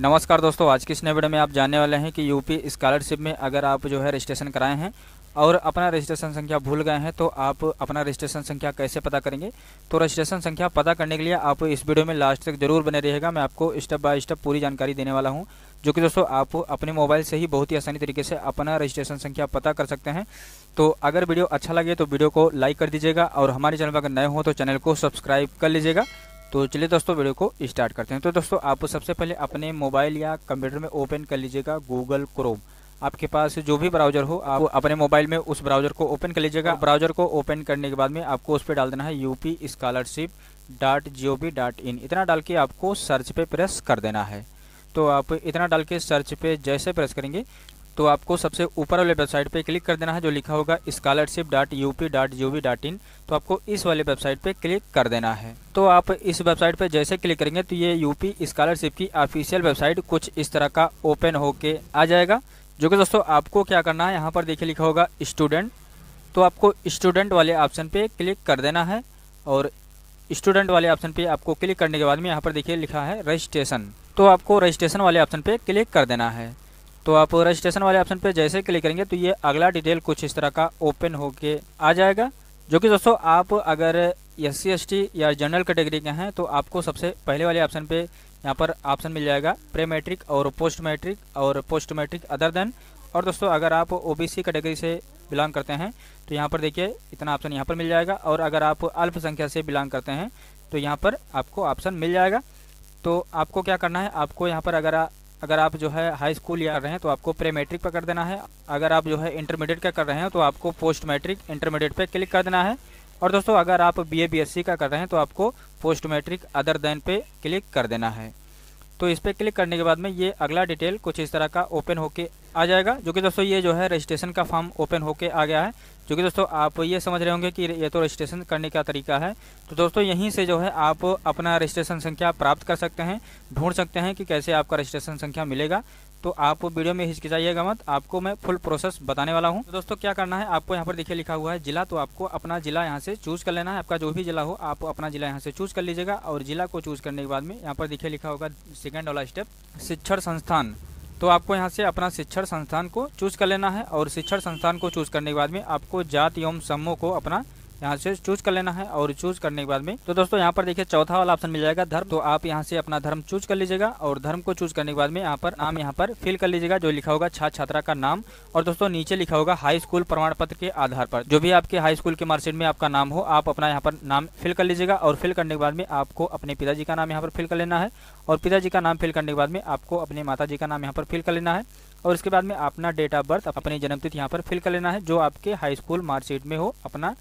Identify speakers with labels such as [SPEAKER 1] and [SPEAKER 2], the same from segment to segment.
[SPEAKER 1] नमस्कार दोस्तों आज की इस नए वीडियो में आप जानने वाले हैं कि यूपी स्कॉलरशिप में अगर आप जो है रजिस्ट्रेशन कराए हैं और अपना रजिस्ट्रेशन संख्या भूल गए हैं तो आप अपना रजिस्ट्रेशन संख्या कैसे पता करेंगे तो रजिस्ट्रेशन संख्या पता करने के लिए आप इस वीडियो में लास्ट तक जरूर बने रहेगा मैं आपको स्टेप बाय स्टेप पूरी जानकारी देने वाला हूँ जो कि दोस्तों आप अपने मोबाइल से ही बहुत ही आसानी तरीके से अपना रजिस्ट्रेशन संख्या पता कर सकते हैं तो अगर वीडियो अच्छा लगे तो वीडियो को लाइक कर दीजिएगा और हमारे चैनल पर अगर नए हो तो चैनल को सब्सक्राइब कर लीजिएगा तो चलिए दोस्तों वीडियो को स्टार्ट करते हैं तो दोस्तों आप सबसे पहले अपने मोबाइल या कंप्यूटर में ओपन कर लीजिएगा गूगल क्रोम आपके पास जो भी ब्राउजर हो आप अपने मोबाइल में उस ब्राउजर को ओपन कर लीजिएगा ब्राउजर को ओपन करने के बाद में आपको उस पर डाल देना है UP scholarship dot G O B dot in इतना डाल के आपको सर्च पे प्रेस कर देना है तो आप इतना डाल के सर्च पे जैसे प्रेस करेंगे तो आपको सबसे ऊपर वाले वेबसाइट पे क्लिक कर देना है जो लिखा होगा scholarship dot U P dot G V dot in तो आपको इस वाले वेबसाइट पे क्लिक कर देना है तो आप इस वेबसाइट पे जैसे क्लिक करेंगे तो ये यूपी स्कॉलरशिप की ऑफिशियल वेबसाइट कुछ इस तरह का ओपन होके आ जाएगा जो कि दोस्तों आपको क्या करना है यहाँ पर देखिए लिखा होगा स्टूडेंट तो आपको स्टूडेंट वाले ऑप्शन पर क्लिक कर देना है और स्टूडेंट वाले ऑप्शन पर आपको क्लिक करने के बाद में यहाँ पर देखिए लिखा है रजिस्ट्रेशन तो आपको रजिस्ट्रेशन वाले ऑप्शन पर क्लिक कर देना है तो आप रजिस्ट्रेशन वाले ऑप्शन पे जैसे क्लिक करेंगे तो ये अगला डिटेल कुछ इस तरह का ओपन होके आ जाएगा जो कि दोस्तों आप अगर एस सी या जनरल कैटेगरी के हैं तो आपको सबसे पहले वाले ऑप्शन पे यहाँ पर ऑप्शन मिल जाएगा प्रे मैट्रिक और पोस्ट मैट्रिक और पोस्ट मैट्रिक अदर देन और दोस्तों अगर आप ओ कैटेगरी से बिलोंग करते हैं तो यहाँ पर देखिए इतना ऑप्शन यहाँ पर मिल जाएगा और अगर आप अल्पसंख्या से बिलोंग करते हैं तो यहाँ पर आपको ऑप्शन मिल जाएगा तो आपको क्या करना है आपको यहाँ पर अगर अगर आप जो है हाई स्कूल या रहे हैं तो आपको प्रे मैट्रिक पर कर देना है अगर आप जो है इंटरमीडिएट का कर रहे हैं तो आपको पोस्ट मैट्रिक इंटरमीडिएट पर क्लिक कर देना है और दोस्तों अगर आप B A B S C का कर रहे हैं तो आपको पोस्ट मैट्रिक अदर देन पे क्लिक कर देना है तो इस पर क्लिक करने के बाद में ये अगला डिटेल कुछ इस तरह का ओपन होके आ जाएगा जो कि दोस्तों ये जो है रजिस्ट्रेशन का फॉर्म ओपन होके आ गया है जो कि दोस्तों आप ये समझ रहे होंगे कि ये तो रजिस्ट्रेशन करने का तरीका है तो दोस्तों यहीं से जो है आप अपना रजिस्ट्रेशन संख्या प्राप्त कर सकते हैं ढूंढ सकते हैं कि कैसे आपका रजिस्ट्रेशन संख्या मिलेगा तो आप वीडियो में हिचकिचाइएगा मत आपको मैं फुल प्रोसेस बताने वाला हूँ तो दोस्तों क्या करना है आपको यहाँ पर देखिए लिखा हुआ है जिला तो आपको अपना जिला यहाँ से चूज़ कर लेना है आपका जो भी जिला हो आप अपना जिला यहाँ से चूज़ कर लीजिएगा और जिला को चूज़ करने के बाद में यहाँ पर देखिए लिखा होगा सेकेंड वाला स्टेप शिक्षण संस्थान तो आपको यहाँ से अपना शिक्षण संस्थान को चूज कर लेना है और शिक्षण संस्थान को चूज करने के बाद में आपको जात एवं समूह को अपना यहाँ से चूज कर लेना है और चूज करने के बाद में तो दोस्तों यहाँ पर देखिए चौथा वाला ऑप्शन मिल जाएगा धर्म तो आप यहाँ से अपना धर्म चूज कर लीजिएगा और धर्म को चूज करने के बाद में यहाँ पर नाम यहाँ पर फिल कर लीजिएगा जो लिखा होगा छात्र छात्रा का नाम और दोस्तों नीचे लिखा होगा हाई स्कूल प्रमाण पत्र के आधार पर जो भी आपके हाई स्कूल के मार्कशीट में आपका नाम हो आप अपना यहाँ पर नाम फिल कर लीजिएगा और फिल करने के बाद में आपको अपने पिताजी का नाम यहाँ पर फिल कर लेना है और पिताजी का नाम फिल करने के बाद में आपको अपने माता का नाम यहाँ पर फिल कर लेना है और इसके बाद में अपना डेट ऑफ बर्थ अपनी जन्मतिथि यहाँ पर फिल कर लेना है जो आपके हाई स्कूल मार्कशीट में हो अपना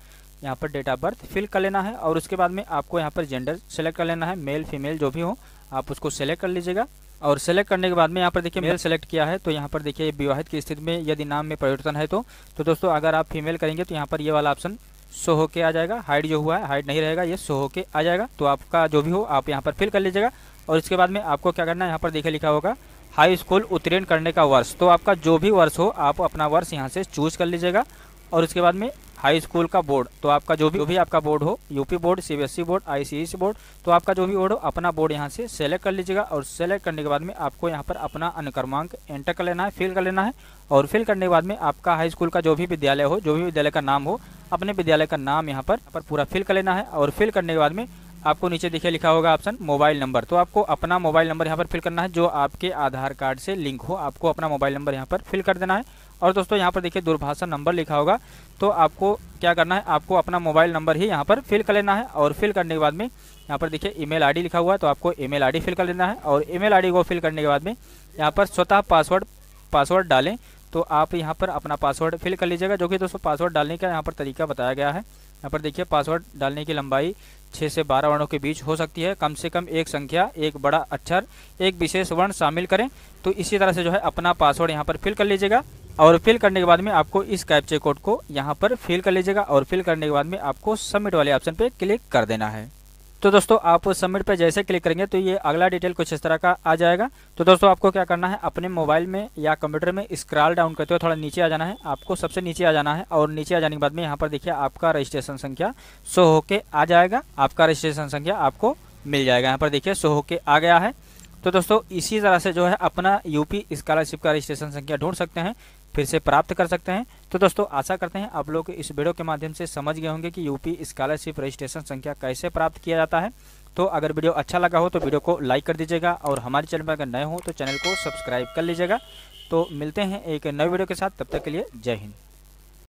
[SPEAKER 1] यहाँ पर डेट ऑफ बर्थ फिल कर लेना है और उसके बाद में आपको यहाँ पर जेंडर सेलेक्ट कर लेना है मेल फीमेल जो भी हो आप उसको सेलेक्ट कर लीजिएगा और सेलेक्ट करने के बाद में यहाँ पर देखिए मेल सेलेक्ट किया है तो यहाँ पर देखिए विवाहित की स्थिति में यदि नाम में परिवर्तन है तो तो दोस्तों अगर आप फीमेल करेंगे तो यहाँ पर ये वाला ऑप्शन शो होके आ जाएगा हाइट जो हुआ है हाइट नहीं रहेगा ये शो होके आ जाएगा तो आपका जो भी हो आप यहाँ पर फिल कर लीजिएगा और इसके बाद में आपको क्या करना है यहाँ पर देखिए लिखा होगा हाई स्कूल उत्तीर्ण करने का वर्ष तो आपका जो भी वर्ष हो आप अपना वर्ष यहाँ से चूज कर लीजिएगा और उसके बाद में हाई स्कूल का बोर्ड तो आपका जो भी जो भी आपका बोर्ड हो UP board CBSE board ICS board तो आपका जो भी बोर्ड हो अपना बोर्ड यहाँ से सेलेक्ट कर लीजिएगा और सेलेक्ट करने के बाद में आपको यहाँ पर अपना अनुक्रमांक एंटर कर लेना है फिल कर लेना है और फिल करने के बाद में आपका हाई स्कूल का जो भी विद्यालय हो जो भी विद्यालय का नाम हो अपने विद्यालय का नाम यहाँ पर पर पूरा फिल कर लेना है और फिल करने के बाद में आपको नीचे देखिए लिखा होगा ऑप्शन मोबाइल नंबर तो आपको अपना मोबाइल नंबर यहाँ पर फिल करना है जो आपके आधार कार्ड से लिंक हो आपको अपना मोबाइल नंबर यहाँ पर फिल कर देना है और दोस्तों यहाँ पर देखिए दूरभाषा नंबर लिखा होगा तो आपको क्या करना है आपको अपना मोबाइल नंबर ही यहाँ पर फिल कर लेना है और फिल करने के बाद में यहाँ पर देखिए ईमेल आईडी लिखा हुआ है तो आपको ईमेल आईडी फिल कर लेना है और ईमेल आईडी को फिल करने के बाद में यहाँ पर स्वतः पासवर्ड पासवर्ड डालें तो आप यहाँ पर अपना पासवर्ड फिल कर लीजिएगा जो कि दोस्तों पासवर्ड डालने का यहाँ पर तरीका बताया गया है यहाँ पर देखिए पासवर्ड डालने की लंबाई छः से बारह वर्णों के बीच हो सकती है कम से कम एक संख्या एक बड़ा अक्षर एक विशेष वर्ण शामिल करें तो इसी तरह से जो है अपना पासवर्ड यहाँ पर फिल कर लीजिएगा और फिल करने के बाद में आपको इस कैप्चे कोड को यहाँ पर फिल कर लीजिएगा और फिल करने के बाद में आपको सबमिट वाले ऑप्शन पे क्लिक कर देना है तो दोस्तों आप सबमिट पर जैसे क्लिक करेंगे तो ये अगला डिटेल कुछ इस तरह का आ जाएगा तो दोस्तों आपको क्या करना है अपने मोबाइल में या कंप्यूटर में स्क्रॉल डाउन करते हुए थोड़ा नीचे आ जाना है आपको सबसे नीचे आ जाना है और नीचे आ जाने के बाद में यहाँ पर देखिए आपका रजिस्ट्रेशन संख्या सो होके आ जाएगा आपका रजिस्ट्रेशन संख्या आपको मिल जाएगा यहाँ पर देखिए सो होके आ गया है तो दोस्तों इसी तरह से जो है अपना यूपी स्कॉलरशिप का रजिस्ट्रेशन संख्या ढूंढ सकते हैं फिर से प्राप्त कर सकते हैं तो दोस्तों आशा करते हैं आप लोग इस वीडियो के माध्यम से समझ गए होंगे कि यूपी स्कॉलरशिप रजिस्ट्रेशन संख्या कैसे प्राप्त किया जाता है तो अगर वीडियो अच्छा लगा हो तो वीडियो को लाइक कर दीजिएगा और हमारे चैनल पर अगर नए हो तो चैनल को सब्सक्राइब कर लीजिएगा तो मिलते हैं एक नए वीडियो के साथ तब तक के लिए जय हिंद